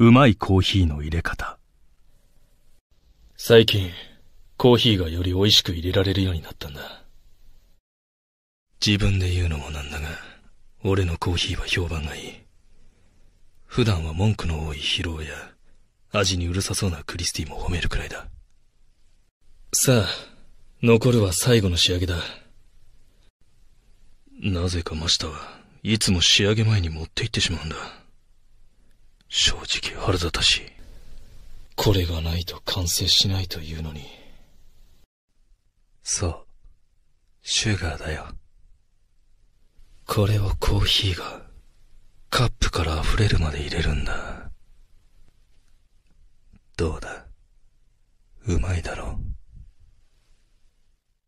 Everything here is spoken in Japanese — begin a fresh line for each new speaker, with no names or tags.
うまいコーヒーの入れ方。最近、コーヒーがより美味しく入れられるようになったんだ。自分で言うのもなんだが、俺のコーヒーは評判がいい。普段は文句の多い疲労や、味にうるさそうなクリスティも褒めるくらいだ。さあ、残るは最後の仕上げだ。なぜか真下はいつも仕上げ前に持って行ってしまうんだ。うじ腹立たしい。これがないと完成しないというのに。そう、シュガーだよ。これをコーヒーがカップから溢れるまで入れるんだ。どうだうまいだろう